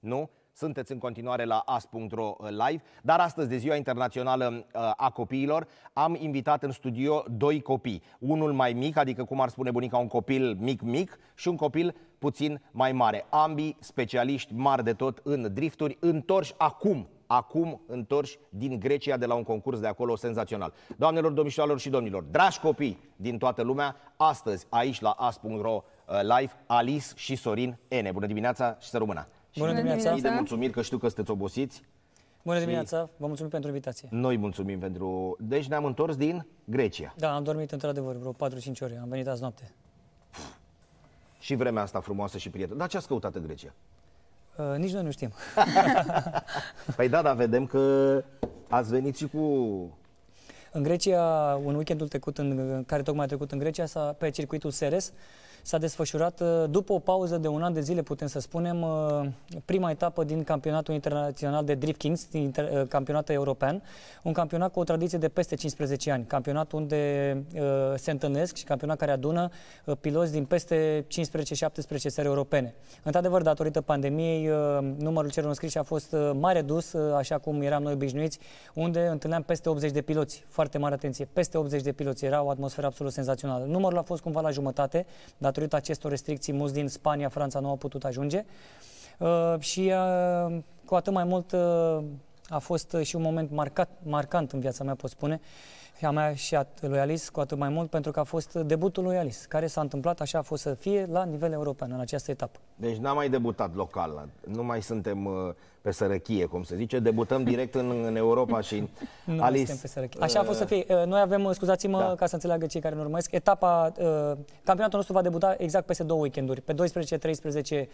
Nu? Sunteți în continuare la as.ro uh, live, dar astăzi de Ziua Internațională uh, a Copiilor am invitat în studio doi copii. Unul mai mic, adică cum ar spune bunica, un copil mic-mic și un copil puțin mai mare. Ambii specialiști mari de tot în drifturi, întorși acum acum întorși din Grecia de la un concurs de acolo senzațional. Doamnelor, domnișoarelor și domnilor, dragi copii din toată lumea, astăzi aici la as.ro uh, live, Alice și Sorin Ene. Bună dimineața și să rămână! Bună dimineața! Mii de mulțumiri că știu că sunteți obosiți. Bună dimineața, vă mulțumim pentru invitație. Noi mulțumim pentru... Deci ne-am întors din Grecia. Da, am dormit într-adevăr vreo 4-5 ore, am venit azi noapte. Și vremea asta frumoasă și prietenă. Dar ce ați căutat în Grecia? Uh, nici noi nu știm. păi da, dar vedem că ați venit și cu... În Grecia, un weekendul trecut, în, care tocmai a trecut în Grecia, pe circuitul Seres, S-a desfășurat uh, după o pauză de un an de zile, putem să spunem, uh, prima etapă din campionatul internațional de drift kings, inter, uh, campionatul european, un campionat cu o tradiție de peste 15 ani, campionat unde uh, se întâlnesc și campionat care adună uh, piloți din peste 15-17 țări europene. Într-adevăr, datorită pandemiei, uh, numărul celor înscriși a fost mai redus, așa cum eram noi obișnuiți, unde întâlneam peste 80 de piloți. Foarte mare atenție, peste 80 de piloți. Era o atmosferă absolut senzațională. Numărul a fost cumva la jumătate, dar datorită acestor restricții, mulți din Spania, Franța nu au putut ajunge. Uh, și uh, cu atât mai mult uh, a fost și un moment marcat, marcant în viața mea, pot spune, a mea și a lui Alice, cu atât mai mult, pentru că a fost debutul lui Alice, care s-a întâmplat, așa a fost să fie, la nivel european, în această etapă. Deci n-am mai debutat local, nu mai suntem uh, pe sărăchie, cum se zice, debutăm direct în, în Europa și nu Alice... suntem pe sărăchie. Așa a fost să fie. Uh, Noi avem, uh, scuzați-mă, da. ca să înțeleagă cei care ne urmăresc, etapa, campionatul nostru va debuta exact peste două weekenduri, pe 12-13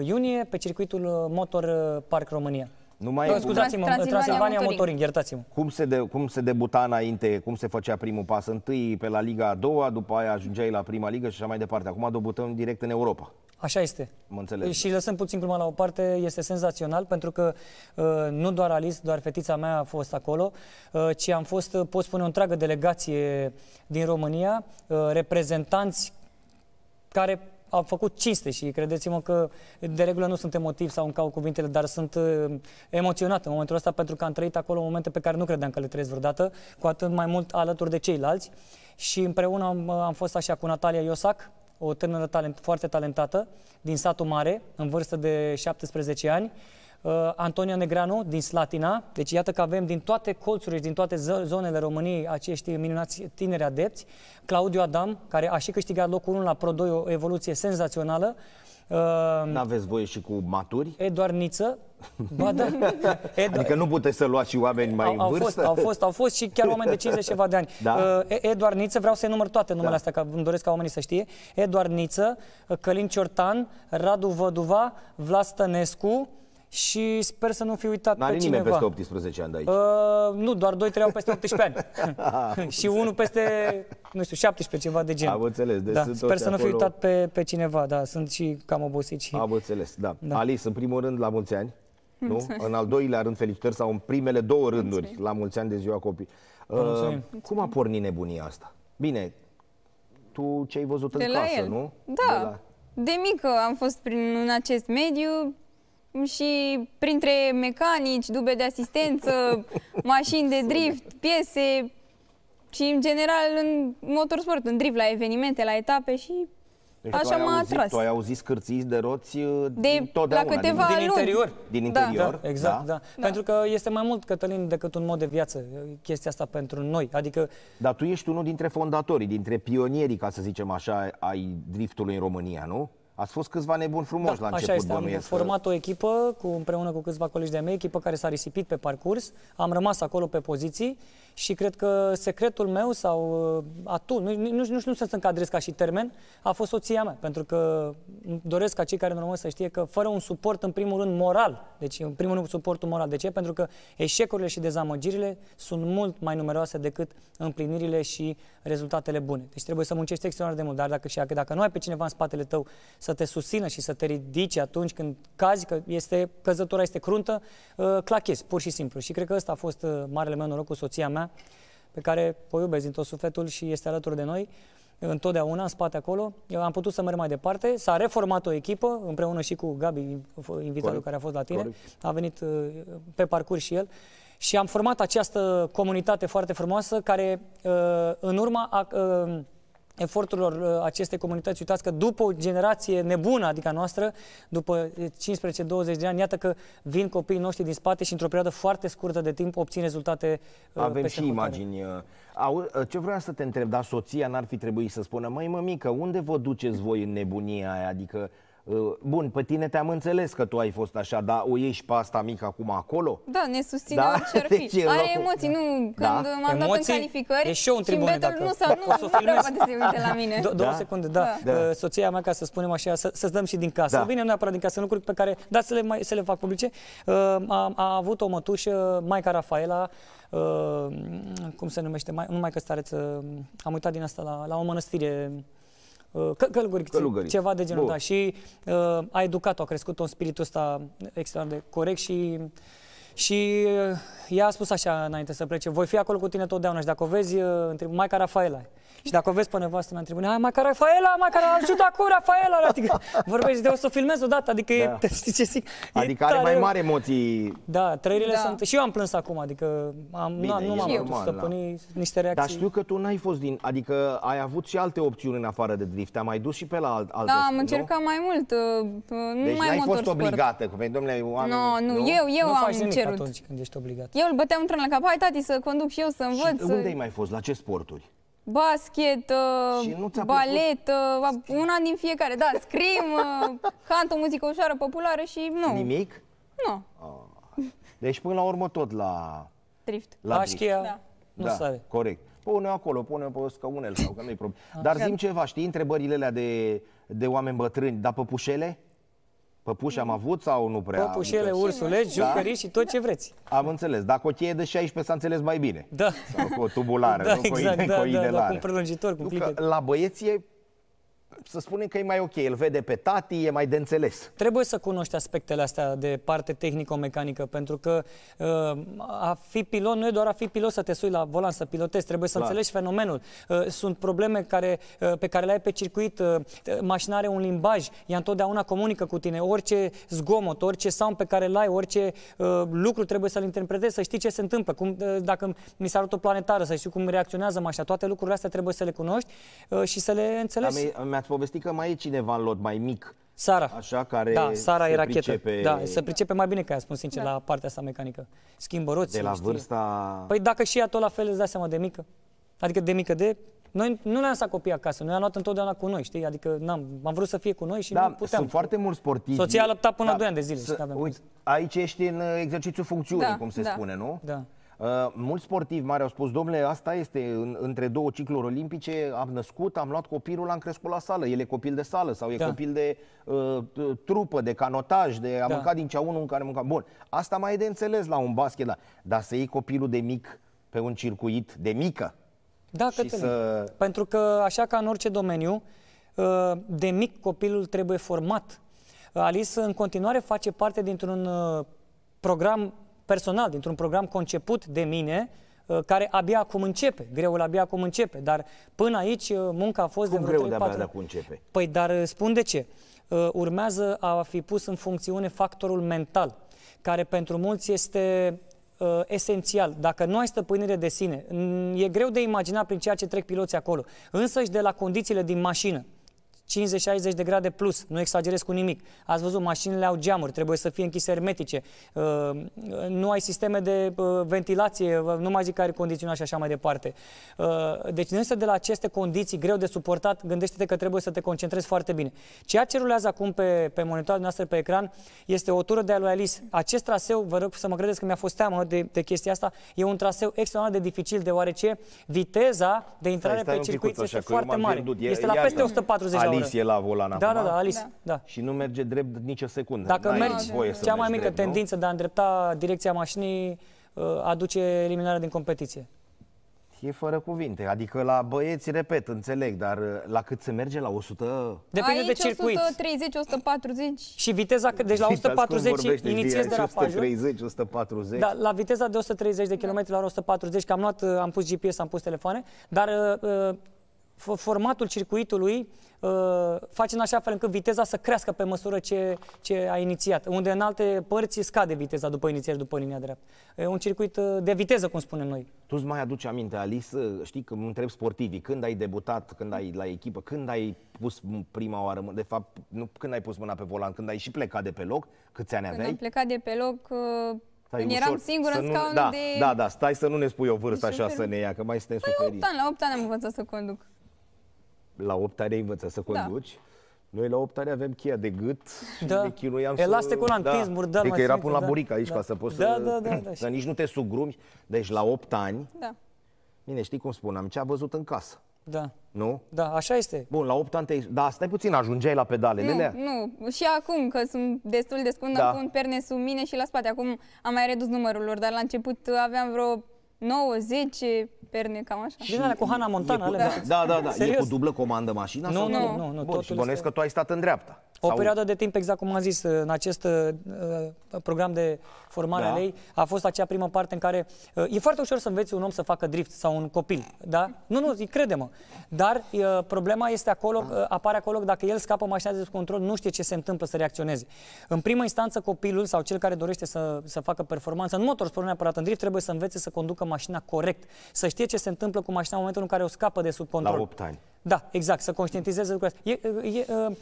iunie, pe circuitul Motor Park România. Nu mai e. scuzați-mă, Transilvania, Transilvania Motoring, iertați-mă. Cum se, de, cum se debuta înainte, cum se făcea primul pas? Întâi pe la Liga a doua, după aia ajungeai la prima ligă și așa mai departe. Acum debutăm direct în Europa. Așa este. Mă înțeleg. Și lăsăm puțin gluma la o parte, este senzațional pentru că uh, nu doar Alice, doar fetița mea a fost acolo, uh, ci am fost, uh, pot spune, o întreagă delegație din România, uh, reprezentanți care a făcut cinste și credeți-mă că de regulă nu sunt emotiv sau îmi cau cuvintele, dar sunt uh, emoționat în momentul ăsta pentru că am trăit acolo momente pe care nu credeam că le trăiesc vreodată, cu atât mai mult alături de ceilalți și împreună am, uh, am fost așa cu Natalia Iosac, o tânără talent, foarte talentată din satul mare, în vârstă de 17 ani, Uh, Antonio Negreanu din Slatina. Deci iată că avem din toate colțurile din toate zonele României acești minunați tineri adepți. Claudiu Adam, care a și câștigat locul 1 la Pro 2, o evoluție senzațională. Uh, N-aveți voie și cu maturi? Eduard Niță, Ba da. Edu... Adică nu puteți să luați și oameni mai au, au în vârstă? Fost, au fost, au fost și chiar oameni de 50 ceva de ani. Da. Uh, Eduard Niță, vreau să-i număr toate numele da. astea, că îmi doresc ca oamenii să știe. Eduard Niță, Călin Ciortan, Radu Văduva, Vlastănescu, Stănescu, și sper să nu fi uitat N-are pe cineva. nimeni peste 18 ani de aici. Uh, nu, doar 2-3 au peste 18 ani. Ah, și unul peste, nu știu, 17, ceva de gen. Am înțeles. Deci da. sunt sper să acolo... nu fi uitat pe, pe cineva, da. Sunt și cam obosit. Și... Am înțeles, da. da. Alice, în primul rând, la mulți ani. Nu? În al doilea rând, felicitări sau în primele două rânduri, Mulțumim. la mulți ani de ziua copii. Uh, cum a pornit nebunia asta? Bine, tu ce ai văzut de în casă, el. nu? Da. De, la... de mică am fost prin, în acest mediu, și printre mecanici, dube de asistență, mașini de drift, piese și în general în motorsport, în drift, la evenimente, la etape și deci așa m-a atras. Tu ai auzit scârții de roți uh, de, la câteva din, din interior. Din da. interior. Da, da exact, da. Da. da. Pentru că este mai mult, Cătălin, decât un mod de viață uh, chestia asta pentru noi. Adică... Dar tu ești unul dintre fondatorii, dintre pionierii, ca să zicem așa, ai driftului în România, nu? Ați fost câțiva nebuni frumoși da, la început, așa este. Am format o echipă cu, împreună cu câțiva colegi de mei, echipă care s-a risipit pe parcurs. Am rămas acolo pe poziții și cred că secretul meu sau uh, tu, nu, nu, nu știu să-ți încadrez ca și termen, a fost soția mea. Pentru că doresc ca cei care ne rămân să știe că fără un suport, în primul rând, moral, deci în primul rând suportul moral. De ce? Pentru că eșecurile și dezamăgirile sunt mult mai numeroase decât împlinirile și rezultatele bune. Deci trebuie să muncești extraordinar de mult, dar dacă, și dacă nu ai pe cineva în spatele tău să te susțină și să te ridici atunci când cazi, că este, căzătura este cruntă, uh, clachezi, pur și simplu. Și cred că ăsta a fost uh, marele meu noroc cu soția mea, pe care o iubesc din tot sufletul și este alături de noi întotdeauna în spate acolo. Eu am putut să merg mai departe. S-a reformat o echipă împreună și cu Gabi, invitatul care a fost la tine. Corect. A venit uh, pe parcurs și el. Și am format această comunitate foarte frumoasă care uh, în urma a, uh, eforturilor uh, acestei comunități. Uitați că după o generație nebună, adică a noastră, după 15-20 eh, de ani, iată că vin copiii noștri din spate și într-o perioadă foarte scurtă de timp obțin rezultate eh, Avem și imagini. Eh. Au, ce vreau să te întreb, dar soția n-ar fi trebuit să spună, măi mămică, unde vă duceți voi în nebunia aia? Adică Uh, bun, pe tine te-am înțeles că tu ai fost așa, dar o ieși pe asta mică acum acolo? Da, ne susține da? orice ar fi. Deci, Are locul... emoții, nu, da. când da? m-am dat în calificări e și, eu în și dacă... nu, s da. nu, o să nu să uite la mine. Do două da? secunde, da. da. da. Uh, soția mea, ca să spunem așa, să, să dăm și din casă. Da. Bine, nu neapărat din casă, lucruri pe care, da, să le, mai, să le fac publice. Uh, a, a avut o mătușă, Maica Rafaela, uh, cum se numește, mai, nu mai că stareță, am uitat din asta la, la o mănăstire Uh, că, călugării, călugării. ceva de genul, Bun. da. Și uh, a educat-o, a crescut un spiritul ăsta extraordinar de corect și și uh, ea a spus așa înainte să plece, voi fi acolo cu tine totdeauna și dacă o vezi, uh, întreb, Maica Rafaela, și dacă o vezi pe nevastă mea în tribune, mai care Rafaela, măcar care ajută acum Rafaela, adică vorbești de o să o filmez odată, adică da. e, știi ce zic? Adică are mai mari emoții. Da, trăirile da. sunt, și eu am plâns acum, adică am, Bine, nu m-am putut da. stăpâni da. niște reacții. Dar știu că tu n-ai fost din, adică ai avut și alte opțiuni în afară de drift, te-am mai dus și pe la alt, alte. Da, am încercat mai mult, uh, nu deci mai ai fost obligată, cum domnule, oameni, no, nu, nu, eu, eu nu am faci nimic cerut. atunci când ești obligat. Eu îl băteam într-un la cap, hai tati să conduc și eu să învăț. Și unde ai mai fost, la ce sporturi? basket, uh, balet, uh, una din fiecare. Da, scrim, uh, cant o muzică ușoară, populară și nu. Nimic? Nu. Uh, Deci până la urmă tot la... Drift. La drift. Da. Nu da, sare. corect. Pune acolo, pune pe scaunel sau că nu-i problemă. Ah. Dar zim ceva, știi întrebările alea de, de oameni bătrâni, dar păpușele? Păpuși am avut sau nu prea? Păpușele, ursulegi, da? jucării și tot ce vreți. Am înțeles. Dacă o cheie de 16 s-a înțeles mai bine. Da. Sau cu o tubulară, da, nu exact, cu o da, da, Da, cu un prelungitor, cu că La băieții e să spunem că e mai ok, îl vede pe tati, e mai de înțeles. Trebuie să cunoști aspectele astea de parte tehnico-mecanică, pentru că uh, a fi pilot nu e doar a fi pilot să te sui la volan, să pilotezi, trebuie să Clar. înțelegi fenomenul. Uh, sunt probleme care, uh, pe care le ai pe circuit, uh, mașina are un limbaj, ea întotdeauna comunică cu tine, orice zgomot, orice sound pe care îl ai, orice uh, lucru trebuie să-l interpretezi, să știi ce se întâmplă, cum, uh, dacă mi s-a o planetară, să știu cum reacționează mașina, toate lucrurile astea trebuie să le cunoști uh, și să le înțelegi. Da, mi povesti că mai e cineva în lot mai mic. Sara. Așa, care da, Sara se era pricepe... Da, se pricepe mai bine ca ai spus, sincer, da. la partea asta mecanică. Schimbă roții, De la știi? vârsta... Păi dacă și ea tot la fel îți dai seama de mică. Adică de mică, de noi nu ne-am lăsat copii acasă, noi am luat întotdeauna cu noi, știi? Adică n-am, am vrut să fie cu noi și da, nu puteam. sunt foarte mulți sportivi. Soția a luptat până da, 2 ani de zile. Să, uite, aici ești în exercițiu funcțiunii, da, cum se da. spune, nu? Da. Uh, mulți sportivi mari au spus, domnule, asta este în, între două cicluri olimpice, am născut, am luat copilul, l-am crescut la sală. El e copil de sală sau e da. copil de uh, trupă, de canotaj, de a da. mâncat din cea unul în care mânca. Bun, asta mai e de înțeles la un basket, da. dar să iei copilul de mic pe un circuit de mică. Da, și să... pentru că așa ca în orice domeniu, uh, de mic copilul trebuie format. Alice în continuare face parte dintr-un uh, program personal, dintr-un program conceput de mine, uh, care abia acum începe. Greul abia acum începe, dar până aici uh, munca a fost Cum de vreo 3-4 abia acum începe? Păi, dar uh, spun de ce. Urmează a fi pus în funcțiune factorul mental, care pentru mulți este esențial. Dacă nu ai stăpânire de sine, e greu de imaginat prin ceea ce trec piloții acolo, și de la condițiile din mașină. 50-60 de grade plus, nu exagerez cu nimic. Ați văzut, mașinile au geamuri, trebuie să fie închise hermetice, uh, nu ai sisteme de uh, ventilație, uh, nu mai zic care condiționat și așa mai departe. Deci, este de la aceste condiții greu de suportat, gândește-te că trebuie să te concentrezi foarte bine. Ceea ce rulează acum pe, pe monitorul noastră pe ecran este o tură de Alice. Acest traseu, vă rog să mă credeți că mi-a fost teamă de, de chestia asta, e un traseu extraordinar de dificil, deoarece viteza de intrare stai, stai pe circuit este foarte mare. Este la peste 140 Alice e la volan da, da acum. Da, da, Alice. Da. Și nu merge drept nicio secundă. Dacă mergi, voie da, să cea mai mică drept, tendință nu? de a îndrepta direcția mașinii uh, aduce eliminarea din competiție. E fără cuvinte. Adică la băieți, repet, înțeleg, dar uh, la cât se merge? La 100? Depinde Aici de circuit. 130, 140. Și viteza, deci la 140 inițiez de rapajul. 130, 140. Da, la viteza de 130 de km la 140, că am luat, uh, am pus GPS, am pus telefoane, dar formatul circuitului uh, face în așa fel încât viteza să crească pe măsură ce, ce a inițiat, unde în alte părți scade viteza după inițiere, după linia dreaptă. E un circuit uh, de viteză, cum spunem noi. Tu îți mai aduci aminte, Alice, uh, știi că mă întreb sportivii, când ai debutat, când ai la echipă, când ai pus prima oară, de fapt, nu când ai pus mâna pe volan, când ai și plecat de pe loc, câți ani când aveai? Când am plecat de pe loc, Stai când ușor, eram singură în scaun da, de... Da, da, stai să nu ne spui o vârstă așa să ne ia, că mai suntem păi suferiți. 8 ani, la 8 ani am învățat să conduc la 8 ani ai învățat să da. conduci. Da. Noi la 8 ani avem cheia de gât și da. ne chinuiam Elastic să... Elastic da. Adică era până la da. burica aici da. ca să poți da, să... Da, da, da, să nici nu te sugrumi. Deci la 8 ani... Da. Bine, știi cum am ce a văzut în casă. Da. Nu? Da, așa este. Bun, la 8 ani te... Da, stai puțin, ajungeai la pedale, nu, alea? Nu, și acum, că sunt destul de scundă da. am pun perne sub mine și la spate. Acum am mai redus numărul lor, dar la început aveam vreo 9, 10 perne, cam așa. Din alea cu Hana Montana, Cu, alea. Da, da, da, da. Serios? E cu dublă comandă mașina? Nu, nu, nu. nu, nu Bun, și bănuiesc este... că tu ai stat în dreapta. O sau... perioadă de timp, exact cum am zis, în acest uh, program de formare da. a lei, a fost acea primă parte în care uh, e foarte ușor să înveți un om să facă drift sau un copil, da? Nu, nu, crede-mă. Dar uh, problema este acolo, da. uh, apare acolo dacă el scapă mașina de control, nu știe ce se întâmplă să reacționeze. În primă instanță, copilul sau cel care dorește să, să facă performanță în motor spune neapărat în drift, trebuie să învețe să conducă mașina corect, să știe ce se întâmplă cu mașina în momentul în care o scapă de sub control. La 8 ani. Da, exact, să conștientizeze lucrurile astea. E, e,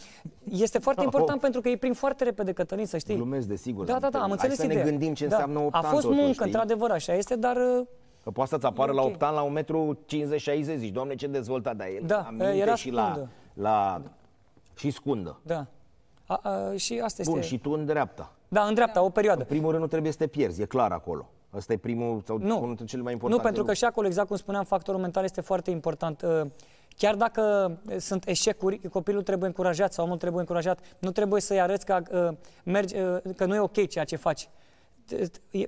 este foarte da, important oh. pentru că ei prin foarte repede, Cătălin, să știi. Glumesc, desigur. Da, da, da, am înțeles să ideea. ne gândim ce da. înseamnă 8 A fost ani, muncă, într-adevăr, așa este, dar Că uh, poate să-ți apară okay. la 8 ani la 1,50 m, 60 doamne, ce dezvoltat, de el da, uh, era și scundă. la, la... Da. și scundă. Da. A, a, și asta este. Bun, și tu în dreapta. Da, în dreapta, o perioadă. În primul rând nu trebuie să te pierzi, e clar acolo. Asta e primul sau nu. unul dintre cele mai importante. Nu, pentru că și acolo, exact cum spuneam, factorul mental este foarte important. Uh, Chiar dacă sunt eșecuri, copilul trebuie încurajat sau omul trebuie încurajat. Nu trebuie să-i arăți că, uh, mergi, uh, că nu e ok ceea ce faci.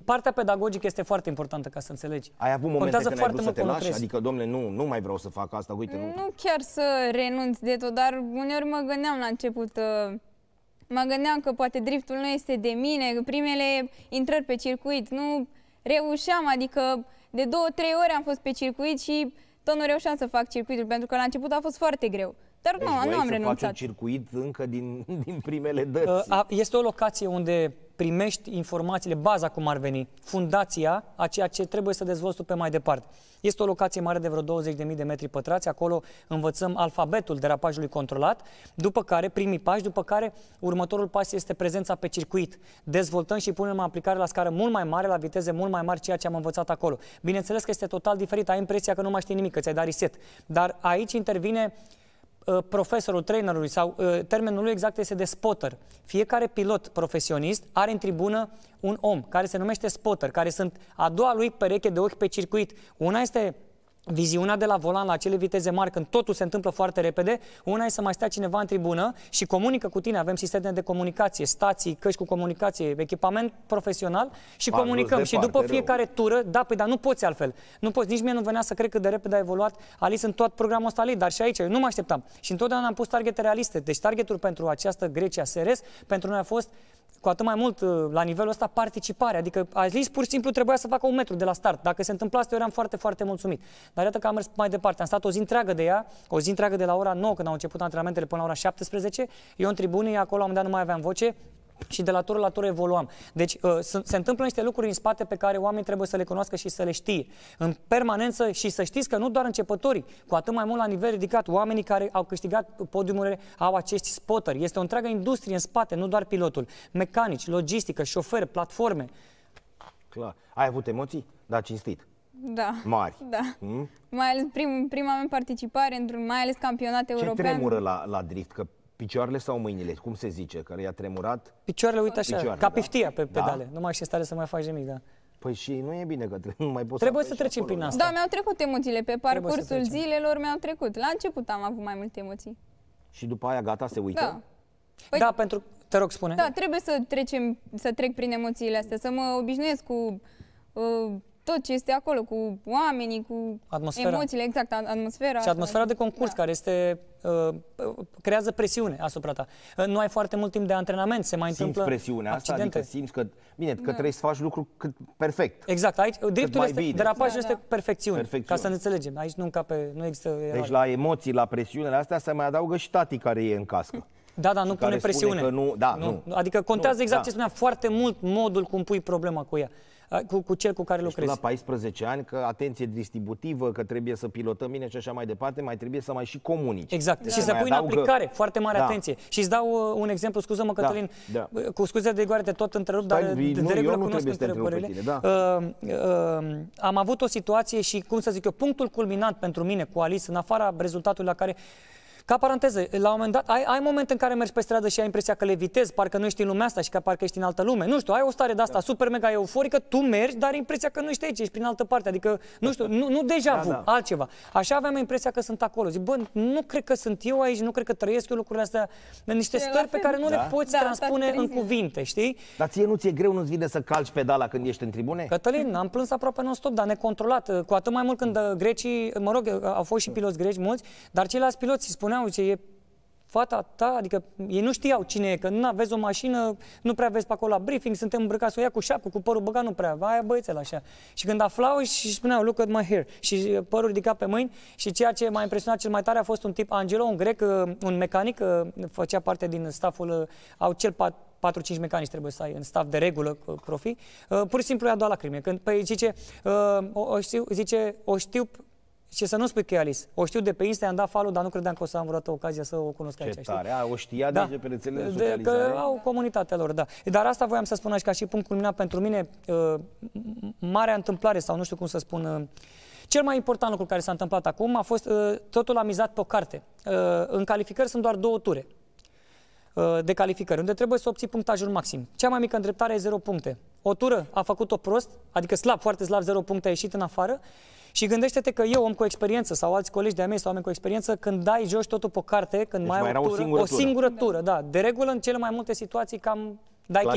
Partea pedagogică este foarte importantă ca să înțelegi. Ai avut momente Contează când foarte ai vrut să te lași? Lucrezi. Adică, domnule, nu, nu mai vreau să fac asta, uite, nu... Nu chiar să renunț de tot, dar uneori mă gândeam la început... Uh, mă gândeam că poate driftul nu este de mine, primele intrări pe circuit, nu reușeam, adică de două, trei ore am fost pe circuit și tot nu reușeam să fac circuitul pentru că la început a fost foarte greu. Dar deci nu, nu am renunțat. Deci circuit încă din, din primele ă, dăți. Este o locație unde primești informațiile, baza cum ar veni, fundația a ceea ce trebuie să dezvolți tu pe mai departe. Este o locație mare de vreo 20.000 de metri pătrați, acolo învățăm alfabetul derapajului controlat, după care, primii pași, după care următorul pas este prezența pe circuit. Dezvoltăm și punem în aplicare la scară mult mai mare, la viteze mult mai mari, ceea ce am învățat acolo. Bineînțeles că este total diferit, ai impresia că nu mai știi nimic, că ți-ai dat reset, dar aici intervine Uh, profesorul, trainerului sau uh, termenul lui exact este de spotter. Fiecare pilot profesionist are în tribună un om care se numește spotter, care sunt a doua lui pereche de ochi pe circuit. Una este viziunea de la volan la acele viteze mari, când totul se întâmplă foarte repede, una e să mai stea cineva în tribună și comunică cu tine. Avem sisteme de comunicație, stații, căști cu comunicație, echipament profesional și Am comunicăm. Și după fiecare rău. tură, da, pe păi, dar nu poți altfel. Nu poți, nici mie nu venea să cred că de repede a evoluat Alis în tot programul ăsta lui, dar și aici, eu nu mă așteptam. Și întotdeauna am pus targete realiste. Deci targetul pentru această Grecia SRS pentru noi a fost cu atât mai mult uh, la nivelul ăsta participare. Adică Alice pur și simplu trebuia să facă un metru de la start. Dacă se întâmpla asta, eu eram foarte, foarte mulțumit. Dar iată că am mers mai departe. Am stat o zi întreagă de ea, o zi întreagă de la ora 9, când au început antrenamentele, până la ora 17. Eu în tribune, acolo am dat, nu mai aveam voce și de la tură la tură evoluam. Deci uh, se întâmplă niște lucruri în spate pe care oamenii trebuie să le cunoască și să le știe. În permanență și să știți că nu doar începătorii, cu atât mai mult la nivel ridicat, oamenii care au câștigat podiumurile au acești spotări. Este o întreagă industrie în spate, nu doar pilotul. Mecanici, logistică, șoferi, platforme. Clar. Ai avut emoții, Da, cinstit. Da. Mari. Da. Hmm? Mai ales prim, prima mea participare într-un mai ales campionat european. Ce tremură la, la drift? Că Picioarele sau mâinile, cum se zice, care i-a tremurat? Picioarele, uite așa, Picioarele, ca piftia da? pe da. pedale. Da? Nu mai ești în stare să mai faci nimic, da. Păi și nu e bine că nu mai poți Trebuie să, să trecem acolo, prin da. asta. Da, mi-au trecut emoțiile pe parcursul zilelor, mi-au trecut. La început am avut mai multe emoții. Și după aia gata, se uită? Da. Păi, da, pentru... Te rog, spune. Da, trebuie să, trecem, să trec prin emoțiile astea, să mă obișnuiesc cu uh, tot ce este acolo, cu oamenii, cu atmosfera. emoțiile, exact, atmosfera. Și atmosfera de concurs, da. care este uh, creează presiune asupra ta. Uh, nu ai foarte mult timp de antrenament, se mai simți întâmplă presiunea accidente. asta, adică simți că, bine, că da. trebuie să faci lucru cât perfect. Exact, aici driftul este, bine. derapajul da, da. este perfecțiune, perfecțiune, ca să ne înțelegem. Aici nu încape, nu există erare. Deci la emoții, la presiunea astea se mai adaugă și tati care e în cască. Da, da, nu pune presiune. Că nu, da, nu. nu. Adică contează nu, exact da. ce spunea, foarte mult modul cum pui problema cu ea cu, cu cel cu care deci lucrezi. la 14 ani, că atenție distributivă, că trebuie să pilotăm bine și așa mai departe, mai trebuie să mai și comunici. Exact. Da. Și să pui în aplicare foarte mare da. atenție. Și îți dau uh, un exemplu, scuză-mă, da. Cătălin, da. Da. cu scuze de goare, te tot întrerup, dar de, nu, de regulă cunosc întrebările. Tine, da. uh, uh, am avut o situație și, cum să zic eu, punctul culminant pentru mine cu Alice, în afara rezultatului la care ca paranteză, la un moment dat, ai, ai momente în care mergi pe stradă și ai impresia că levitezi, parcă nu ești în lumea asta și că parcă ești în altă lume. Nu știu, ai o stare de asta da. super mega euforică, tu mergi, dar impresia că nu ești aici, ești prin altă parte. Adică, nu știu, nu, nu deja da, vu, da. altceva. Așa aveam impresia că sunt acolo. Zic, bă, nu cred că sunt eu aici, nu cred că trăiesc eu lucrurile astea, dar niște stări pe care nu da. le poți da, transpune în cuvinte, știi? Dar ție nu ți-e greu, nu-ți vine să calci pedala când ești în tribune? Cătălin, am plâns aproape non-stop, dar necontrolat. Cu atât mai mult când uh, grecii, mă rog, uh, au fost și piloți greci mulți, dar ceilalți piloți spuneau spuneau, ce e fata ta, adică ei nu știau cine e, că nu aveți o mașină, nu prea vezi pe acolo la briefing, suntem îmbrăcați o ia cu șapcă, cu părul băgat, nu prea, aia băiețel așa. Și când aflau și spuneau, look at my hair, și uh, părul ridicat pe mâini și ceea ce m-a impresionat cel mai tare a fost un tip, Angelo, un grec, uh, un mecanic, uh, făcea parte din staful, au cel pat 4-5 mecanici trebuie să ai în staff de regulă, profi, pur și simplu i-a dat lacrime. Când păi, zice, o, o, știu, zice, o știu și să nu spui că Alice. O știu de pe Insta, am dat follow, dar nu credeam că o să am vreodată ocazia să o cunosc aici. Ce tare, A, o știa da. de pe rețelele de, Că au comunitatea lor, da. Dar asta voiam să spun aici ca și punct culminat pentru mine, uh, marea întâmplare sau nu știu cum să spun, uh, cel mai important lucru care s-a întâmplat acum a fost uh, totul amizat pe o carte. Uh, în calificări sunt doar două ture uh, de calificări, unde trebuie să obții punctajul maxim. Cea mai mică îndreptare e 0 puncte o tură a făcut-o prost, adică slab, foarte slab, 0 puncte a ieșit în afară și gândește-te că eu, om cu experiență, sau alți colegi de-a mei sau oameni cu experiență, când dai joci totul pe carte, când deci mai, ai o, tură, o singură o singură da. tură, da. De regulă, în cele mai multe situații, cam Dai la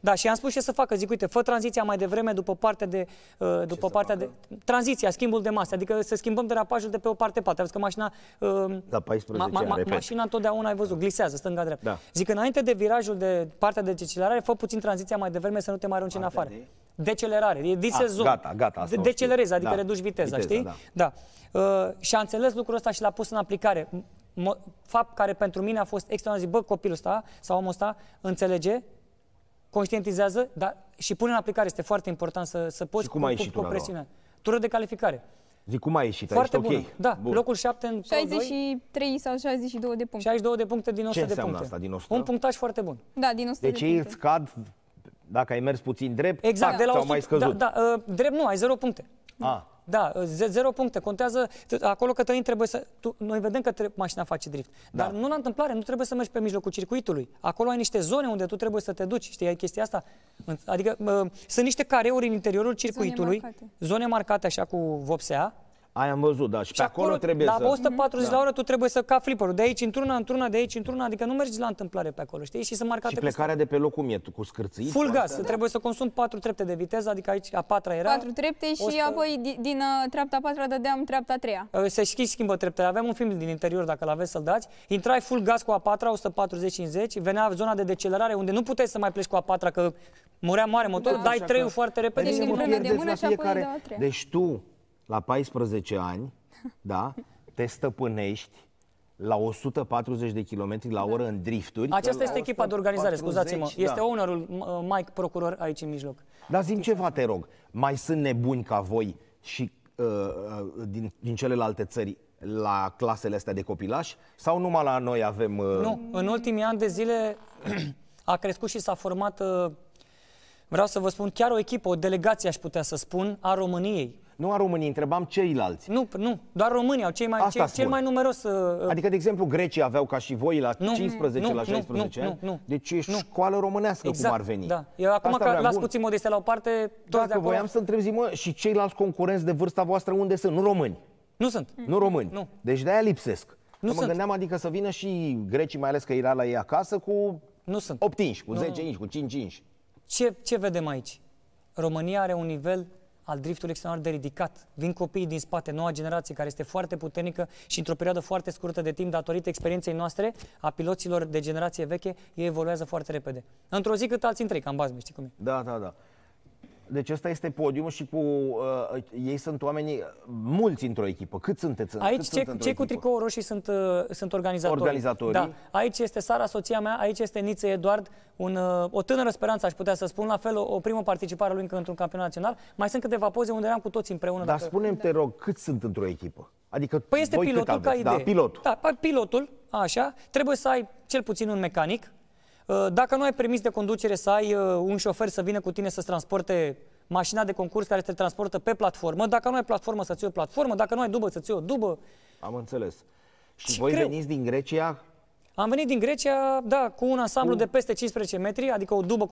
Da, și am spus ce să facă. Zic, uite, fă tranziția mai devreme după partea de... Uh, după ce partea de tranziția, schimbul de masă. Adică să schimbăm derapajul de pe o parte parte. Vezi că mașina... Uh, la 14 ma, ma, ani, Mașina întotdeauna, ai văzut, da. glisează stânga-dreapta. Da. Zic, înainte de virajul de partea de decelerare, fă puțin tranziția mai devreme să nu te mai arunci în afară. De... Decelerare, e sezon. Ah, gata, gata. De Decelerezi, adică da. reduci viteza, viteza știi? Da. da. Uh, și a înțeles lucrul ăsta și l-a pus în aplicare fapt care pentru mine a fost extraordinar. Zic, bă, copilul ăsta sau omul ăsta înțelege conștientizează dar și pune în aplicare. Este foarte important să, să poți și cum cu, ai ieșit cu, cu presiunea. Tură de calificare. Zic, cum ai ieșit? Foarte ai Okay. Da, Bun. locul 7 în 63 sau 62 de puncte. 62 de puncte din 100 Ce de puncte. asta din 100? Un punctaj foarte bun. Da, din 100 deci de puncte. Deci ei scad dacă ai mers puțin drept, exact, tac, da. de la 100, mai scăzut. Da, da, uh, drept nu, ai 0 puncte. A. Da, ă, zero puncte. Contează acolo că tăin trebuie să... Tu, noi vedem că trebuie, mașina face drift. Da. Dar nu la întâmplare, nu trebuie să mergi pe mijlocul circuitului. Acolo ai niște zone unde tu trebuie să te duci. Știi, ai chestia asta? Adică uh, sunt niște careuri în interiorul circuitului. Zone marcate, zone marcate așa cu vopsea Aia am văzut, da. Și, și pe acolo, acolo trebuie la să... La 140 da. la oră tu trebuie să ca flipperul. De aici într-una, într-una, de aici într-una. Adică nu mergi la întâmplare pe acolo, știi? Și să marcate... Și plecarea de pe loc cum e? Cu scârții? Full gas. Da. Trebuie să consum patru trepte de viteză, adică aici a patra era... Patru trepte și 100... apoi din, din uh, treapta a patra dădeam treapta a treia. Uh, se și schimbă treptele. Aveam un film din interior, dacă l-aveți să-l dați. Intrai full gas cu a patra, 140-50, venea zona de decelerare unde nu puteai să mai pleci cu a patra, că murea mare motor. da. dai treiul foarte repede. Deci, și mă de mână și apoi fiecare... Deci tu la 14 ani, da, te stăpânești la 140 de km la da. oră în drifturi. Aceasta este echipa de organizare, scuzați-mă. Da. Este da. ownerul Mike Procuror aici în mijloc. Dar zim ceva, te rog. Mai sunt nebuni ca voi și uh, uh, din, din celelalte țări la clasele astea de copilași? Sau numai la noi avem... Uh... Nu, în ultimii ani de zile a crescut și s-a format, uh, vreau să vă spun, chiar o echipă, o delegație aș putea să spun, a României nu a românii, întrebam ceilalți. Nu, nu, doar românii au cei mai, Asta cei, cel mai numeros. Uh, uh adică, de exemplu, Grecia aveau ca și voi la nu, 15, nu, la 16 nu, ani. Nu, nu, deci e nu. școală românească exact, cum ar veni. Da. Eu acum Asta că las bun. puțin modestia la o parte, toți Dacă de acolo... voiam să întreb zi, mă, și ceilalți concurenți de vârsta voastră unde sunt? Nu români. Nu sunt. Nu români. Nu. Deci de-aia lipsesc. Nu sunt. mă gândeam adică să vină și grecii, mai ales că era la ei acasă, cu nu sunt. 8 inși, cu nu. 10 inși, cu 5 inși. Ce, ce vedem aici? România are un nivel al driftului extraordinar de ridicat. Vin copiii din spate, noua generație care este foarte puternică și într-o perioadă foarte scurtă de timp, datorită experienței noastre, a piloților de generație veche, ei evoluează foarte repede. Într-o zi cât alții întrei, cam bazme, știi cum e? Da, da, da. Deci ăsta este podiumul și cu uh, ei sunt oamenii uh, mulți într-o echipă. Cât sunteți? Aici cât ce, sunt cei echipă? cu tricou roșii sunt, uh, sunt organizatori. organizatorii. Da. Aici este Sara, soția mea, aici este Niță Eduard, un, uh, o tânără speranță aș putea să spun, la fel o, o primă participare a lui încă într-un campionat național. Mai sunt câteva poze unde eram cu toți împreună. Dar spune-mi, te rog, cât sunt într-o echipă? Adică păi este pilotul ca da, idee. Da, pilotul. Da, pilotul, așa, trebuie să ai cel puțin un mecanic, Uh, dacă nu ai permis de conducere să ai uh, un șofer să vină cu tine să-ți transporte mașina de concurs care te transportă pe platformă, dacă nu ai platformă să-ți o platformă, dacă nu ai dubă să-ți o dubă. Am înțeles. Și voi greu. veniți din Grecia? Am venit din Grecia, da, cu un ansamblu cu... de peste 15 metri, adică o dubă